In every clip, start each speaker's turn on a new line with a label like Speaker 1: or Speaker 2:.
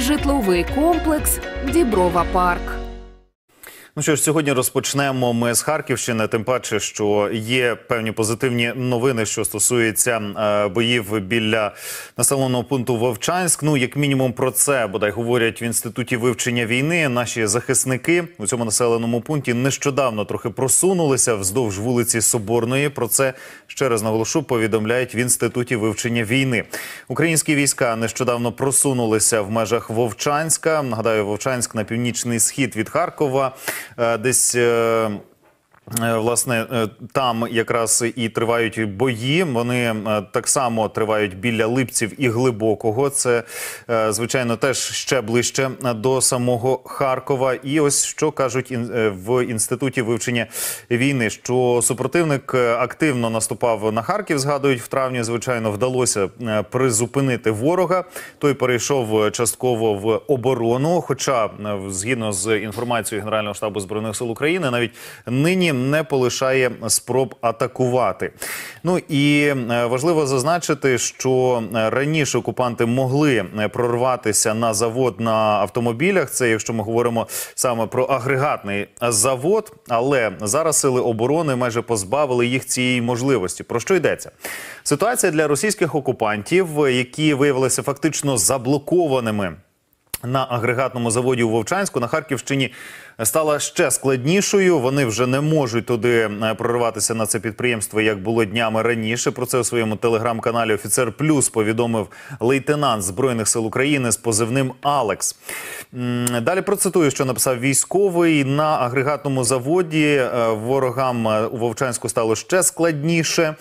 Speaker 1: житловий комплекс Діброва Парк. Ну що ж, сьогодні розпочнемо ми з Харківщини. Тим паче, що є певні позитивні новини, що стосується е, боїв біля населеного пункту Вовчанськ. Ну як мінімум, про це бодай говорять в інституті вивчення війни. Наші захисники у цьому населеному пункті нещодавно трохи просунулися вздовж вулиці Соборної. Про це ще раз наголошу. Повідомляють в інституті вивчення війни. Українські війська нещодавно просунулися в межах Вовчанська. Нагадаю, Вовчанськ на північний схід від Харкова. Е, десь. Е, Е, власне, е, там якраз і тривають бої. Вони е, так само тривають біля липців і глибокого. Це звичайно теж ще ближче до самого Харкова. І ось що кажуть в інституті вивчення війни, що супротивник активно наступав на Харків. Згадують в травні. Звичайно, вдалося призупинити ворога. Той перейшов частково в оборону. Хоча, згідно з інформацією Генерального штабу збройних сил України, навіть нині не полишає спроб атакувати. Ну і е, важливо зазначити, що е, раніше окупанти могли е, прорватися на завод на автомобілях. Це якщо ми говоримо саме про агрегатний завод, але зараз сили оборони майже позбавили їх цієї можливості. Про що йдеться? Ситуація для російських окупантів, які виявилися фактично заблокованими на агрегатному заводі у Вовчанську на Харківщині стала ще складнішою. Вони вже не можуть туди е, прориватися на це підприємство, як було днями раніше. Про це у своєму телеграм-каналі Офіцер Плюс повідомив лейтенант збройних сил України з позивним Алекс. Далі процитую, що написав військовий на агрегатному заводі. Е, ворогам е, у Вовчанську стало ще складніше.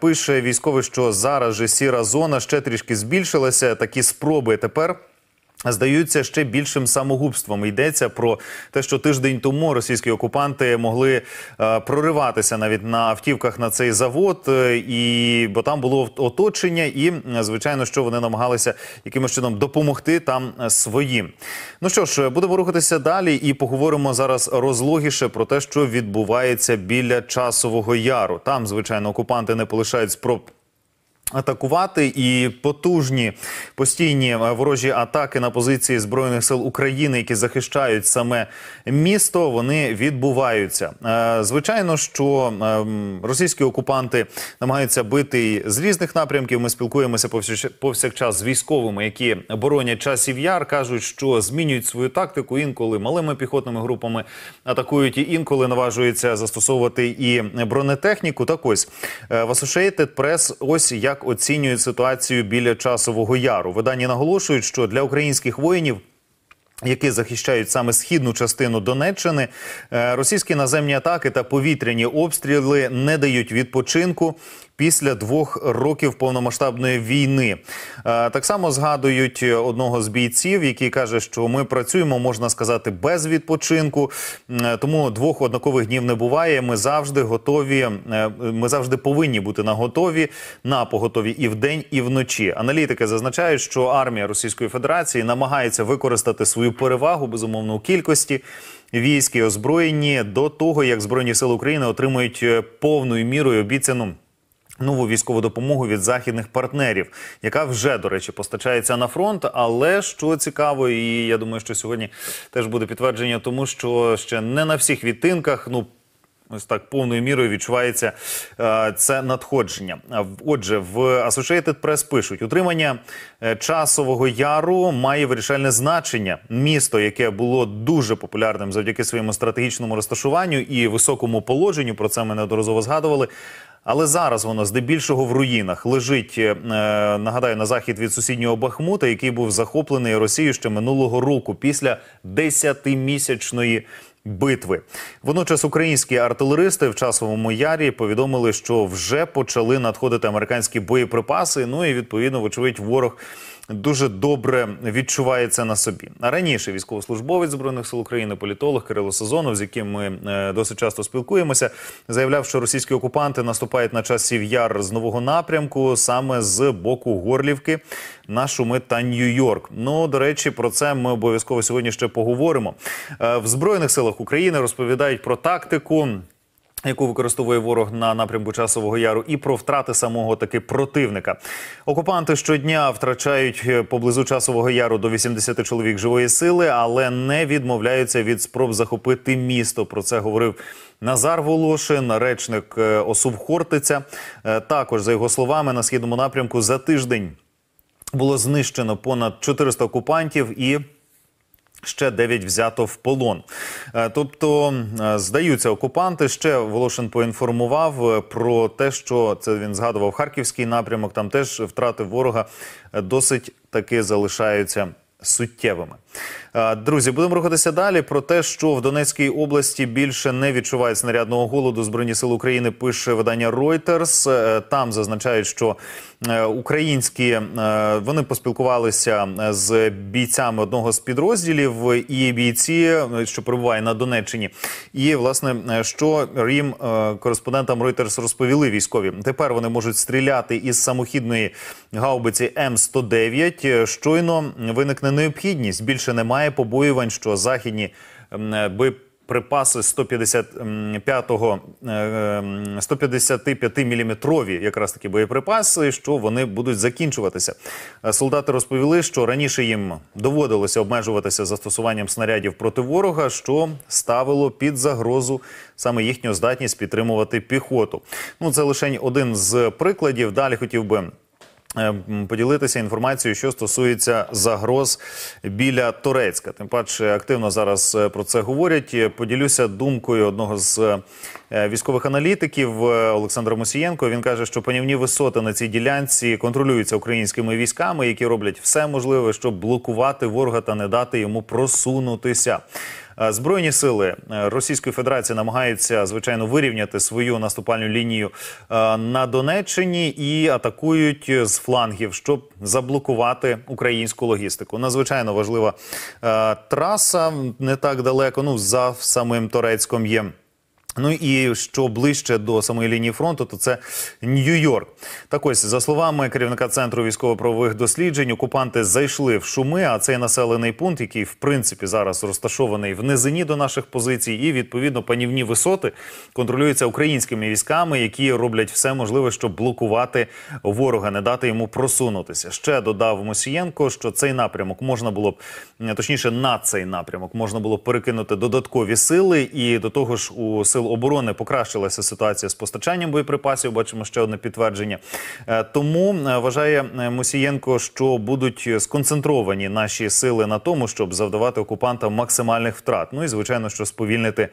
Speaker 1: Пише військовий, що зараз же сіра зона ще трішки збільшилася. Такі спроби тепер. Здаються ще більшим самогубством. Йдеться про те, що тиждень тому російські окупанти могли е, прориватися навіть на автівках на цей завод, е, і бо там було оточення, і звичайно, що вони намагалися якимось чином допомогти там е, своїм. Ну що ж, будемо рухатися далі, і поговоримо зараз розлогіше про те, що відбувається біля часового яру. Там звичайно окупанти не полишають спроб. Атакувати і потужні постійні е, ворожі атаки на позиції збройних сил України, які захищають саме місто, вони відбуваються. Е, звичайно, що ем, російські окупанти намагаються бити з різних напрямків. Ми спілкуємося повсякчас з військовими, які боронять часів яр, кажуть, що змінюють свою тактику інколи малими піхотними групами атакують і інколи наважуються застосовувати і бронетехніку. Так ось е, в Associated Press ось як оцінюють ситуацію біля часового яру. Видання наголошують, що для українських воїнів які захищають саме східну частину Донеччини, е, російські наземні атаки та повітряні обстріли не дають відпочинку після двох років повномасштабної війни. Е, так само згадують одного з бійців, який каже, що ми працюємо, можна сказати, без відпочинку, е, тому двох однакових днів не буває. Ми завжди готові. Ми завжди повинні бути на готові на поготові і вдень, і вночі. Аналітики зазначають, що армія Російської Федерації намагається використати свою свою перевагу безумовно у кількості військ і озброєнні до того, як збройні сили України отримують е, повною мірою обіцяну. Нову військову допомогу від західних партнерів, яка вже до речі постачається на фронт. Але що цікаво, і я думаю, що сьогодні теж буде підтвердження, тому що ще не на всіх відтинках, ну Ось так повною мірою відчувається е, це надходження. Отже, в Associated Press пишуть: утримання е, часового яру має вирішальне значення. Місто, яке було дуже популярним завдяки своєму стратегічному розташуванню і високому положенню. Про це ми неодноразово згадували. Але зараз воно здебільшого в руїнах лежить. Е, нагадаю, на захід від сусіднього Бахмута, який був захоплений Росією ще минулого року після десятимісячної. місячної битви. Водночас українські артилеристи в часовому ярі повідомили, що вже почали надходити американські боєприпаси. Ну і відповідно, вочевидь, ворог дуже добре відчувається на собі. А раніше військовослужбовець збройних сил України, політолог Кирило Сазонов, з яким ми е, досить часто спілкуємося, заявляв, що російські окупанти наступають на часів яр з нового напрямку, саме з боку Горлівки, на Шуми та Нью-Йорк. Ну до речі, про це ми обов'язково сьогодні ще поговоримо. Е, в збройних силах України розповідають про тактику. Яку використовує ворог на напрямку часового яру, і про втрати самого таки противника? Окупанти щодня втрачають е, поблизу часового яру до 80 чоловік живої сили, але не відмовляються від спроб захопити місто. Про це говорив Назар Волошин, речник е, Осув Хортиця. Е, також за його словами на східному напрямку за тиждень було знищено понад 400 окупантів і. Ще дев'ять взято в полон. Е, тобто, е, здаються окупанти. Ще Волошин поінформував е, про те, що це він згадував харківський напрямок. Там теж втрати ворога досить таки залишаються суттєвими. Е, друзі, будемо рухатися далі. Про те, що в Донецькій області більше не відчувають снарядного голоду збройні сили України. Пише видання Reuters. Е, там зазначають, що е, українські вони поспілкувалися з бійцями одного з підрозділів і бійці, що перебуває на Донеччині, і власне що рім кореспондентам Reuters розповіли військові. Тепер вони можуть стріляти із самохідної гаубиці М 109 Щойно виникне не необхідність. Більше немає побоювань, що західні би. Припаси 155 155 міліметрові якраз такі боєприпаси, що вони будуть закінчуватися. Е, солдати розповіли, що раніше їм доводилося обмежуватися застосуванням снарядів проти ворога, що ставило під загрозу саме їхню здатність підтримувати піхоту. Ну це лише один з прикладів. Далі хотів би. Ем, поділитися інформацією, що стосується загроз біля Турецька. Тим паче активно зараз е, про це говорять. Е, поділюся думкою одного з е, військових аналітиків Олександра Мусієнко. Він каже, що панівні висоти на цій ділянці контролюються українськими військами, які роблять все можливе, щоб блокувати ворога та не дати йому просунутися. Е, Збройні сили е, Російської Федерації намагаються звичайно вирівняти свою наступальну лінію е, на Донеччині і атакують з флангів, щоб заблокувати українську логістику. Надзвичайно важлива траса не так далеко. Ну за самим Торецьком є. Ну і що ближче до самої лінії фронту, то це Нью-Йорк. Так ось за словами керівника центру військово-правових досліджень, окупанти зайшли в шуми. А цей населений пункт, який в принципі зараз розташований в низині до наших позицій, і відповідно панівні висоти контролюються українськими військами, які роблять все можливе, щоб блокувати ворога, не дати йому просунутися. Ще додав Мосієнко, що цей напрямок можна було б точніше на цей напрямок можна було перекинути додаткові сили, і до того ж у сил сил оборони покращилася ситуація з постачанням боєприпасів. Бачимо ще одне підтвердження. Е, тому е, вважає е, Мусієнко, що будуть сконцентровані наші сили на тому, щоб завдавати окупантам максимальних втрат. Ну і звичайно, що сповільнити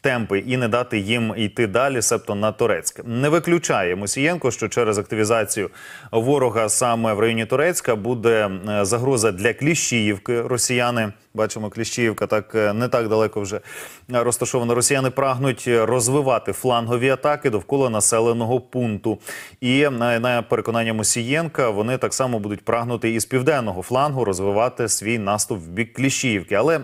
Speaker 1: темпи і не дати їм йти далі, себто на Турецьк. Не виключає Мусієнко, що через активізацію ворога саме в районі Турецька буде е, загроза для Кліщіївки. Росіяни бачимо, Кліщіївка так е, не так далеко вже розташована. Росіяни прагнуть розвивати флангові атаки довкола населеного пункту. І е, на переконання Мусієнка вони так само будуть прагнути із південного флангу розвивати свій наступ в бік Кліщіївки, але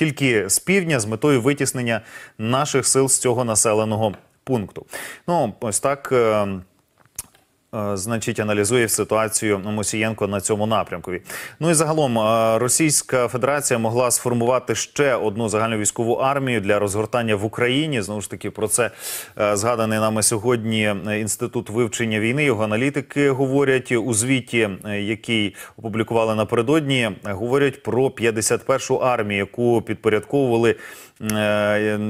Speaker 1: тільки з півдня з метою витіснення наших сил з цього населеного пункту. Ну ось так. Ем, Е, значить, аналізує ситуацію Мосієнко на цьому напрямку. Ну і загалом е, Російська Федерація могла сформувати ще одну загальновійськову армію для розгортання в Україні. Знову ж таки, про це е, згаданий нами сьогодні інститут вивчення війни. Його аналітики говорять у звіті, який опублікували напередодні. Говорять про 51-ту армію, яку підпорядковували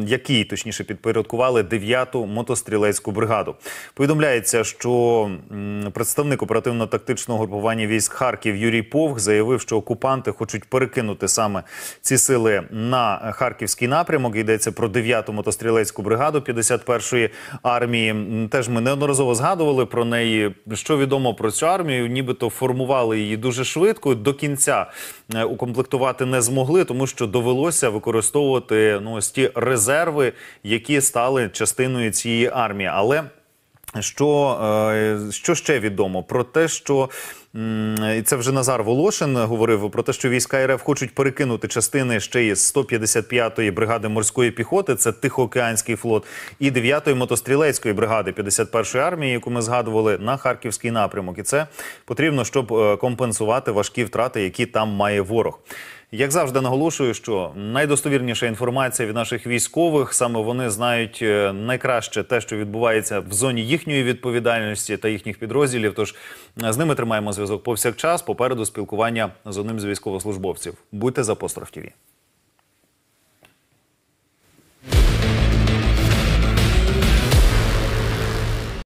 Speaker 1: який точніше підпорядкували 9-ту мотострілецьку бригаду. Повідомляється, що Представник оперативно-тактичного групування військ Харків Юрій Повх заявив, що окупанти хочуть перекинути саме ці сили на харківський напрямок. Йдеться про 9-ту мотострілецьку бригаду 51-ї армії. Теж ми неодноразово згадували про неї. Що відомо про цю армію, нібито формували її дуже швидко. До кінця е, укомплектувати не змогли, тому що довелося використовувати ну ось ті резерви, які стали частиною цієї армії. Але що е, що ще відомо про те, що і це вже Назар Волошин говорив про те, що війська РФ хочуть перекинути частини ще із 155-ї бригади морської піхоти, це Тихоокеанський флот, і 9-ї мотострілецької бригади 51-ї армії, яку ми згадували, на харківський напрямок, і це потрібно, щоб е, компенсувати важкі втрати, які там має ворог. Як завжди наголошую, що найдостовірніша інформація від наших військових саме вони знають е, найкраще те, що відбувається в зоні їхньої відповідальності та їхніх підрозділів. Тож е, з ними тримаємо зв'язок повсякчас. Попереду спілкування з одним з військовослужбовців. Будьте за постров